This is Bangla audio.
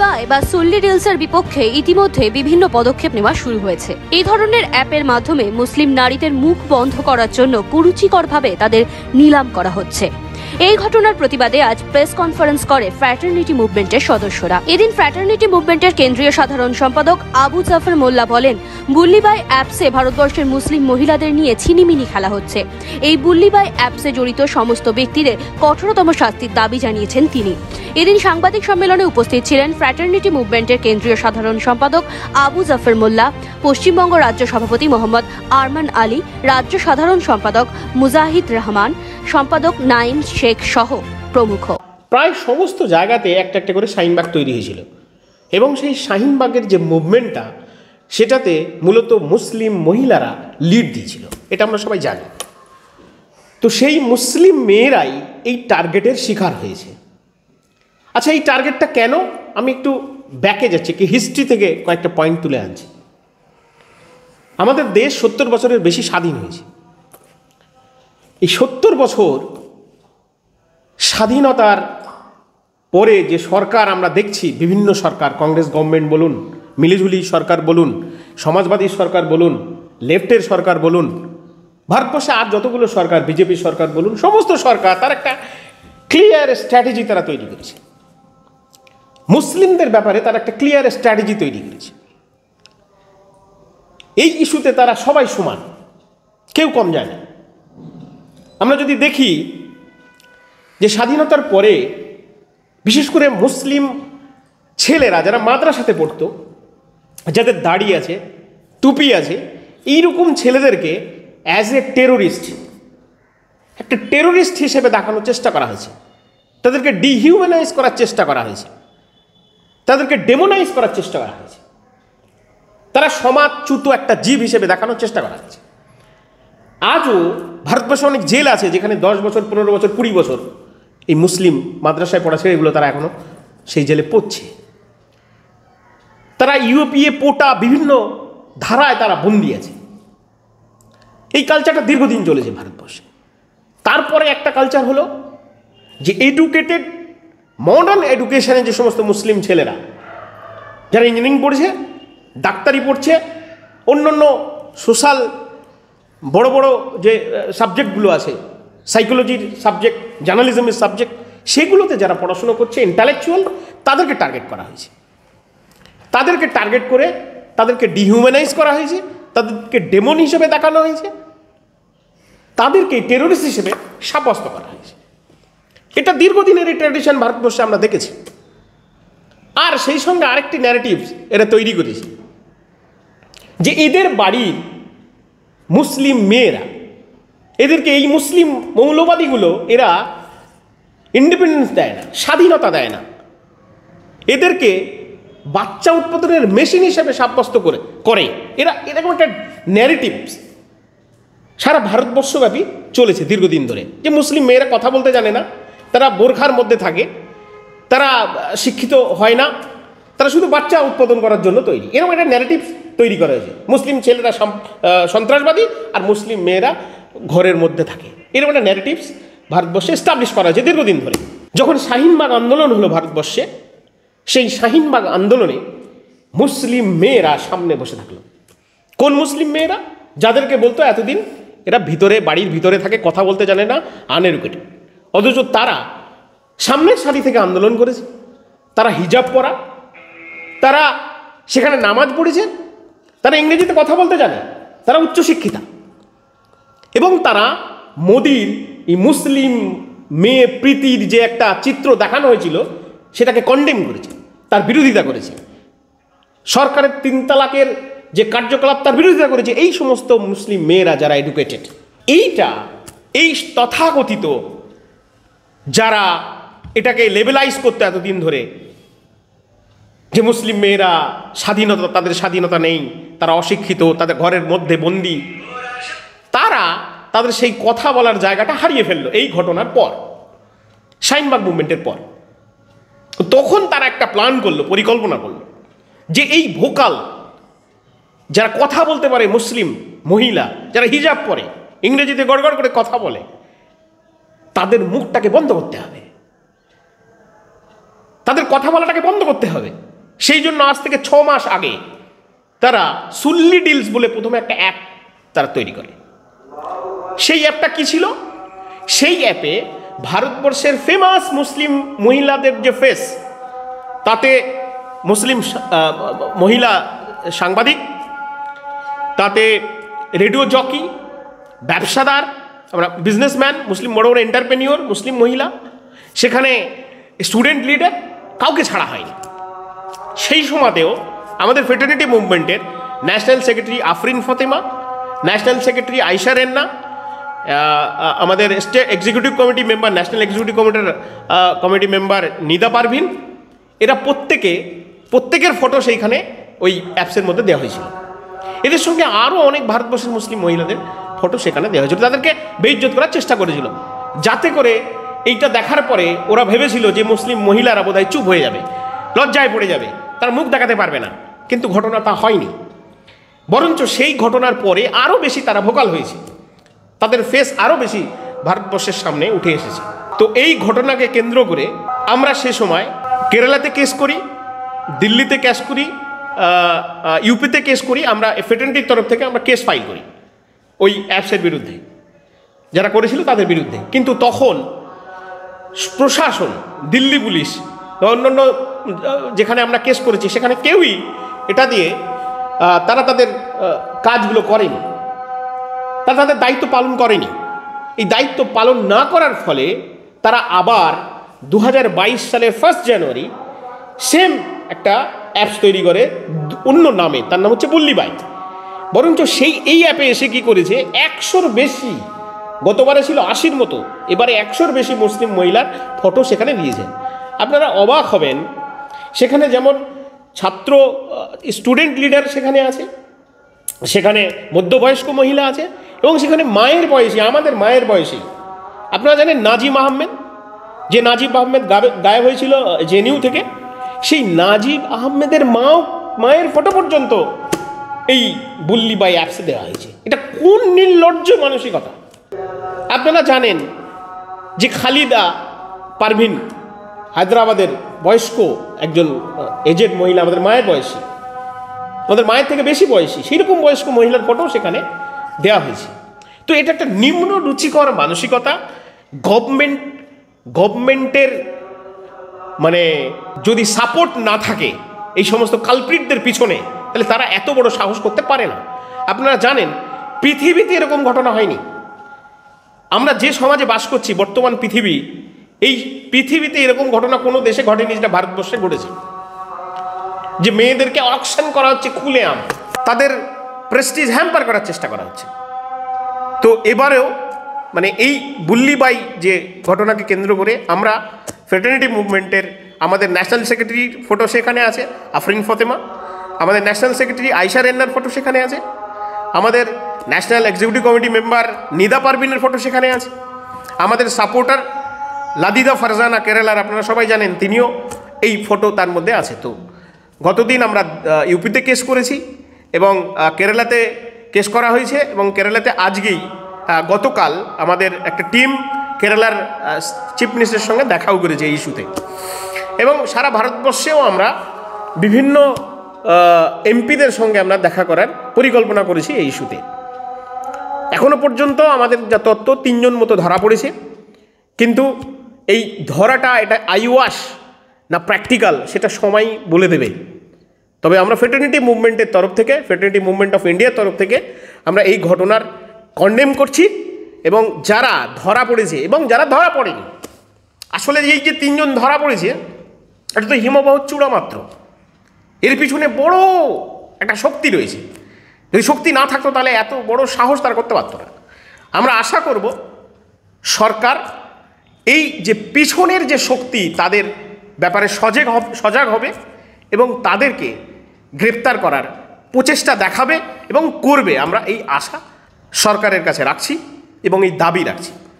বাই বা সুল্লি ডিলসের বিপক্ষে ইতিমধ্যে বিভিন্ন পদক্ষেপ নেওয়া শুরু হয়েছে এই ধরনের অ্যাপের মাধ্যমে মুসলিম নারীদের মুখ বন্ধ করার জন্য কুরুচিকরভাবে তাদের নিলাম করা হচ্ছে এই ঘটনার প্রতিবাদে আজ প্রেস কনফারেন্স করে ফ্র্যাটার্নিটি মুভমেন্টের সদস্যরা এদিন ফ্র্যাটার্নিটি মুভমেন্টের কেন্দ্রীয় সাধারণ সম্পাদক আবু জাফর মোল্লা বলেন বুল্লিবাই অ্যাপসে ভারতবর্ষের মুসলিম মহিলাদের নিয়ে ছিনিমিনি খেলা হচ্ছে এই বুল্লিবাই অ্যাপসে জড়িত সমস্ত ব্যক্তিদের কঠোরতম শাস্তির দাবি জানিয়েছেন তিনি এদিন সাংবাদিক সম্মেলনে উপস্থিত ছিলেন ফ্র্যাটার্নিটি মুভমেন্টের কেন্দ্রীয় সাধারণ সম্পাদক আবু জাফর মোল্লা পশ্চিমবঙ্গ রাজ্য সভাপতি মোহাম্মদ আরমান আলী রাজ্য সাধারণ সম্পাদক মুজাহিদ রহমান সম্পাদক নাইম শেখ সহ প্রমুখ প্রায় সমস্ত জায়গাতে একটা একটা করে শাহিনবাগ তৈরি হয়েছিল এবং সেই শাহিনবাগের যে মুভমেন্টটা সেটাতে মূলত মুসলিম মহিলারা লিড দিয়েছিল এটা আমরা সবাই জানি তো সেই মুসলিম মেয়েরাই এই টার্গেটের শিকার হয়েছে আচ্ছা এই টার্গেটটা কেন আমি একটু ব্যাকে যাচ্ছি কি হিস্ট্রি থেকে কয়েকটা পয়েন্ট তুলে আনছি আমাদের দেশ সত্তর বছরের বেশি স্বাধীন হয়েছে এই সত্তর বছর স্বাধীনতার পরে যে সরকার আমরা দেখছি বিভিন্ন সরকার কংগ্রেস গভর্নমেন্ট বলুন মিলিঝুলি সরকার বলুন সমাজবাদী সরকার বলুন লেফটের সরকার বলুন ভারতবর্ষে আর যতগুলো সরকার বিজেপি সরকার বলুন সমস্ত সরকার তার একটা ক্লিয়ার স্ট্র্যাটেজি তারা তৈরি করেছে মুসলিমদের ব্যাপারে তার একটা ক্লিয়ার স্ট্র্যাটেজি তৈরি করেছে এই ইস্যুতে তারা সবাই সমান কেউ কম জানে আমরা যদি দেখি যে স্বাধীনতার পরে বিশেষ করে মুসলিম ছেলেরা যারা মাদ্রাসাতে পড়তো যাদের দাড়ি আছে টুপি আছে এইরকম ছেলেদেরকে অ্যাজ এ টেরোরিস্ট একটা টেরোরিস্ট হিসেবে দেখানোর চেষ্টা করা হয়েছে তাদেরকে ডিহিউম্যানাইজ করার চেষ্টা করা হয়েছে তাদেরকে ডেমোনাইজ করার চেষ্টা করা হয়েছে তারা সমাজচ্যুত একটা জীব হিসেবে দেখানোর চেষ্টা করা হয়েছে আজও ভারতবর্ষে অনেক জেল আছে যেখানে দশ বছর পনেরো বছর কুড়ি বছর এই মুসলিম মাদ্রাসায় পড়া ছেড়ে এগুলো তারা এখনও সেই জেলে পড়ছে তারা ইউপিএ পোটা বিভিন্ন ধারায় তারা বন্দি আছে এই কালচারটা দীর্ঘদিন চলেছে ভারতবর্ষে তারপরে একটা কালচার হলো যে এডুকেটেড মডার্ন এডুকেশানে যে সমস্ত মুসলিম ছেলেরা যারা ইঞ্জিনিয়ারিং পড়ছে ডাক্তারি পড়ছে অন্য অন্য সোশ্যাল বড় বড় যে সাবজেক্টগুলো আছে সাইকোলজির সাবজেক্ট জার্নালিজমের সাবজেক্ট সেগুলোতে যারা পড়াশুনো করছে ইন্টালেকচুয়াল তাদেরকে টার্গেট করা হয়েছে তাদেরকে টার্গেট করে তাদেরকে ডিহিউম্যানাইজ করা হয়েছে তাদেরকে ডেমন হিসেবে দেখানো হয়েছে তাদেরকে টেরোরিস্ট হিসেবে সাব্যস্ত করা হয়েছে এটা দীর্ঘদিনের এই ট্র্যাডিশন ভারতবর্ষে আমরা দেখেছি আর সেই সঙ্গে আরেকটি ন্যারেটিভ এরা তৈরি করেছে যে এদের বাড়ির মুসলিম মেয়েরা এদেরকে এই মুসলিম মৌলবাদীগুলো এরা ইন্ডিপেন্ডেন্স দেয় না স্বাধীনতা দেয় না এদেরকে বাচ্চা উৎপাদনের মেশিন হিসেবে সাব্যস্ত করে করে এরা এরকম একটা ন্যারেটিভস সারা ভারতবর্ষব্যাপী চলেছে দীর্ঘদিন ধরে যে মুসলিম মেয়েরা কথা বলতে জানে না তারা বোরখার মধ্যে থাকে তারা শিক্ষিত হয় না তারা শুধু বাচ্চা উৎপাদন করার জন্য তৈরি এরকম একটা ন্যারেটিভ তৈরি করা হয়েছে মুসলিম ছেলেরা সন্ত্রাসবাদী আর মুসলিম মেয়েরা ঘরের মধ্যে থাকে এরকম একটা ন্যারেটিভস ভারতবর্ষে এস্টাবলিশ করা হয়েছে দীর্ঘদিন ধরে যখন শাহিনবাগ আন্দোলন হলো ভারতবর্ষে সেই শাহিনবাগ আন্দোলনে মুসলিম মেয়েরা সামনে বসে থাকলো কোন মুসলিম মেয়েরা যাদেরকে বলতো এতদিন এরা ভিতরে বাড়ির ভিতরে থাকে কথা বলতে জানে না উকেটে অথচ তারা সামনের সারি থেকে আন্দোলন করেছে তারা হিজাব পরা তারা সেখানে নামাজ পড়েছে তারা ইংরেজিতে কথা বলতে জানে তারা উচ্চশিক্ষিতা এবং তারা মোদির এই মুসলিম মেয়ে প্রীতির যে একটা চিত্র দেখানো হয়েছিল সেটাকে কন্ডেম করেছে তার বিরোধিতা করেছে সরকারের তিন তালাকের যে কার্যকলাপ তার বিরোধিতা করেছে এই সমস্ত মুসলিম মেয়েরা যারা এডুকেটেড এইটা এই তথাকথিত যারা এটাকে লেবেলাইজ করতে এতদিন ধরে যে মুসলিম মেয়েরা স্বাধীনতা তাদের স্বাধীনতা নেই তারা অশিক্ষিত তাদের ঘরের মধ্যে বন্দি তারা তাদের সেই কথা বলার জায়গাটা হারিয়ে ফেললো এই ঘটনার পর সাইনবাগ মুভমেন্টের পর তখন তারা একটা প্ল্যান করলো পরিকল্পনা করলো যে এই ভোকাল যারা কথা বলতে পারে মুসলিম মহিলা যারা হিজাব পরে ইংরেজিতে গড়গড় করে কথা বলে তাদের মুখটাকে বন্ধ করতে হবে তাদের কথা বলাটাকে বন্ধ করতে হবে সেই জন্য আজ থেকে ছ মাস আগে তারা সুল্লি ডিলস বলে প্রথমে একটা অ্যাপ তারা তৈরি করে সেই অ্যাপটা কি ছিল সেই অ্যাপে ভারতবর্ষের ফেমাস মুসলিম মহিলাদের যে ফেস তাতে মুসলিম মহিলা সাংবাদিক তাতে রেডিও জকি ব্যবসাদার আমরা বিজনেসম্যান মুসলিম বড় বড় এন্টারপ্রেনিওর মুসলিম মহিলা সেখানে স্টুডেন্ট লিডার কাউকে ছাড়া হয়নি সেই সময়তেও আমাদের ফেটার্নিটি মুভমেন্টের national secretary Afreen Fatima national secretary Ayesha Renna আমাদের state executive committee member national executive কমিটির কমিটি মেম্বার নিদা পারভিন এরা প্রত্যেকে প্রত্যেকের ফটো সেইখানে ওই অ্যাপসের মধ্যে দেওয়া হয়েছিল এদের সঙ্গে আরও অনেক ভারতবর্ষের মুসলিম মহিলাদের ফটো সেখানে দেওয়া হয়েছিল তাদেরকে বেইজ্জত করার চেষ্টা করেছিল যাতে করে এইটা দেখার পরে ওরা ভেবেছিল যে মুসলিম মহিলারা বোধহয় চুপ হয়ে যাবে লজ্জায় পড়ে যাবে তারা মুখ দেখাতে পারবে না কিন্তু ঘটনা তা হয়নি বরঞ্চ সেই ঘটনার পরে আরও বেশি তারা ভোকাল হয়েছে তাদের ফেস আরও বেশি ভারতবর্ষের সামনে উঠে এসেছে তো এই ঘটনাকে কেন্দ্র করে আমরা সে সময় কেরালাতে কেস করি দিল্লিতে কেস করি ইউপিতে কেস করি আমরা ফেটেন্টির তরফ থেকে আমরা কেস ফাইল করি ওই অ্যাপসের বিরুদ্ধে যারা করেছিল তাদের বিরুদ্ধে কিন্তু তখন প্রশাসন দিল্লি পুলিশ অন্য অন্য যেখানে আমরা কেস করেছি সেখানে কেউই এটা দিয়ে তারা তাদের কাজগুলো করেনি তারা তাদের দায়িত্ব পালন করেনি এই দায়িত্ব পালন না করার ফলে তারা আবার দু সালের ফার্স্ট জানুয়ারি সেম একটা অ্যাপস তৈরি করে অন্য নামে তার নাম হচ্ছে বাইক বরঞ্চ সেই এই অ্যাপে এসে কি করেছে একশোর বেশি গতবারে ছিল আশির মতো এবারে একশোর বেশি মুসলিম মহিলার ফটো সেখানে নিয়েছেন আপনারা অবাক হবেন সেখানে যেমন ছাত্র স্টুডেন্ট লিডার সেখানে আছে সেখানে মধ্যবয়স্ক মহিলা আছে এবং সেখানে মায়ের বয়সী আমাদের মায়ের বয়সী আপনারা জানেন নাজিম আহমেদ যে নাজিব আহমেদ গায়ে হয়েছিল জেনিউ থেকে সেই নাজিব আহমেদের মাও মায়ের ফটো পর্যন্ত এই বুল্লি বাই অ্যাপসে দেওয়া হয়েছে এটা কোন নির্লজ্জ মানসিকতা আপনারা জানেন যে খালিদা পারভিন হায়দ্রাবাদের বয়স্ক একজন এজেড মহিলা আমাদের মায়ের বয়সী আমাদের মায়ের থেকে বেশি বয়সী সেইরকম বয়স্ক মহিলার ফটো সেখানে দেওয়া হয়েছে তো এটা একটা নিম্ন রুচিকর মানসিকতা গভর্নমেন্ট গভর্নমেন্টের মানে যদি সাপোর্ট না থাকে এই সমস্ত কালপ্রিটদের পিছনে তাহলে তারা এত বড় সাহস করতে পারে না আপনারা জানেন পৃথিবীতে এরকম ঘটনা হয়নি আমরা যে সমাজে বাস করছি বর্তমান পৃথিবী এই পৃথিবীতে এরকম ঘটনা কোনো দেশে ঘটেনি যেটা ভারতবর্ষে ঘটেছে যে মেয়েদেরকে অকশন করা হচ্ছে খুলে আম তাদের প্রেস্টিজ হ্যাম্পার করার চেষ্টা করা হচ্ছে তো এবারেও মানে এই বুল্লিবাই যে ঘটনাকে কেন্দ্র করে আমরা ফ্রেটার্নিটি মুভমেন্টের আমাদের ন্যাশনাল সেক্রেটারির ফটো সেখানে আছে আফরিন ফতেমা আমাদের ন্যাশনাল সেক্রেটারি আইসা রেন্নার ফটো সেখানে আছে আমাদের national executive committee member Nida পারবিনের ফটো সেখানে আছে আমাদের সাপোর্টার লাদিদা ফারজানা কেরালার আপনারা সবাই জানেন তিনিও এই ফটো তার মধ্যে আছে তো গতদিন আমরা ইউপিতে কেস করেছি এবং কেরালাতে কেস করা হয়েছে এবং কেরালাতে আজকেই গতকাল আমাদের একটা টিম কেরালার চিফ মিনিস্টারের সঙ্গে দেখাও করেছে এই ইস্যুতে এবং সারা ভারতবর্ষেও আমরা বিভিন্ন এমপিদের সঙ্গে আমরা দেখা করার পরিকল্পনা করেছি এই ইস্যুতে এখনও পর্যন্ত আমাদের যা তত্ত্ব তিনজন মতো ধরা পড়েছে কিন্তু এই ধরাটা এটা আইওয়াশ না প্র্যাকটিক্যাল সেটা সময় বলে দেবে তবে আমরা ফেটার্নিটি মুভমেন্টের তরফ থেকে ফেটার্নিটি মুভমেন্ট অফ ইন্ডিয়ার তরফ থেকে আমরা এই ঘটনার কন্ডেম করছি এবং যারা ধরা পড়েছে এবং যারা ধরা পড়েনি আসলে এই যে তিনজন ধরা পড়েছে এটা তো হিমবাহ চূড়া মাত্র এর পিছনে বড় একটা শক্তি রয়েছে যদি শক্তি না থাকতো তাহলে এত বড় সাহস তারা করতে পারতো না আমরা আশা করব সরকার এই যে পিছনের যে শক্তি তাদের ব্যাপারে সজাগ সজাগ হবে এবং তাদেরকে গ্রেপ্তার করার প্রচেষ্টা দেখাবে এবং করবে আমরা এই আশা সরকারের কাছে রাখছি এবং এই দাবি রাখছি